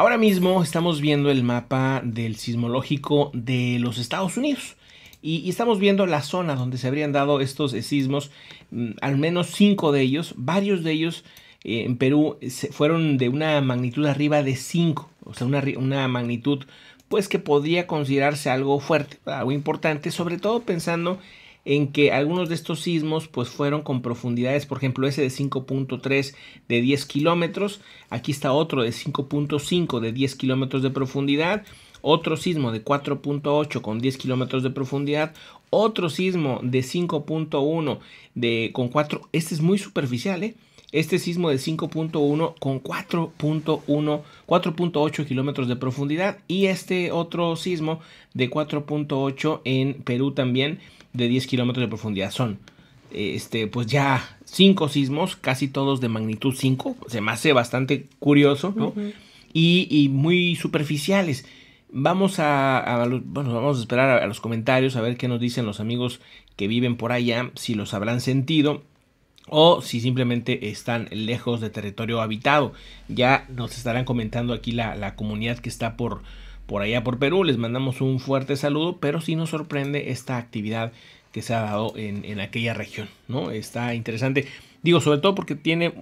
Ahora mismo estamos viendo el mapa del sismológico de los Estados Unidos. Y, estamos viendo la zona donde se habrían dado estos eh, sismos, mm, al menos cinco de ellos, varios de ellos eh, en Perú fueron de una magnitud arriba de 5, o sea, una, magnitud pues que podía considerarse algo fuerte, algo importante, sobre todo pensando en que algunos de estos sismos pues fueron con profundidades, por ejemplo, ese de 5.3 de 10 kilómetros, aquí está otro de 5.5 de 10 kilómetros de profundidad, otro sismo de 4.8 con 10 kilómetros de profundidad, otro sismo de 5.1 con 4, este es muy superficial, ¿eh? este sismo de 5.1 con 4.1, 4.8 kilómetros de profundidad y este otro sismo de 4.8 en Perú también de 10 kilómetros de profundidad. Son, este, pues ya 5 sismos, casi todos de magnitud 5, se me hace bastante curioso, ¿no? y muy superficiales. Vamos a, vamos a esperar a, los comentarios a ver qué nos dicen los amigos que viven por allá, si los habrán sentido o si simplemente están lejos de territorio habitado. Ya nos estarán comentando aquí la, comunidad que está por, por allá por Perú. Les mandamos un fuerte saludo, pero sí nos sorprende esta actividad que se ha dado en, aquella región, ¿no? Está interesante. Digo, sobre todo porque tiene,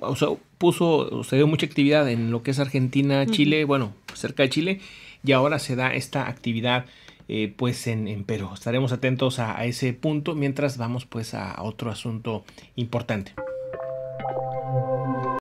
puso, se dio mucha actividad en lo que es Argentina, Chile, bueno, cerca de Chile, y ahora se da esta actividad eh, pues en, Perú. Estaremos atentos a, ese punto mientras vamos pues a otro asunto importante.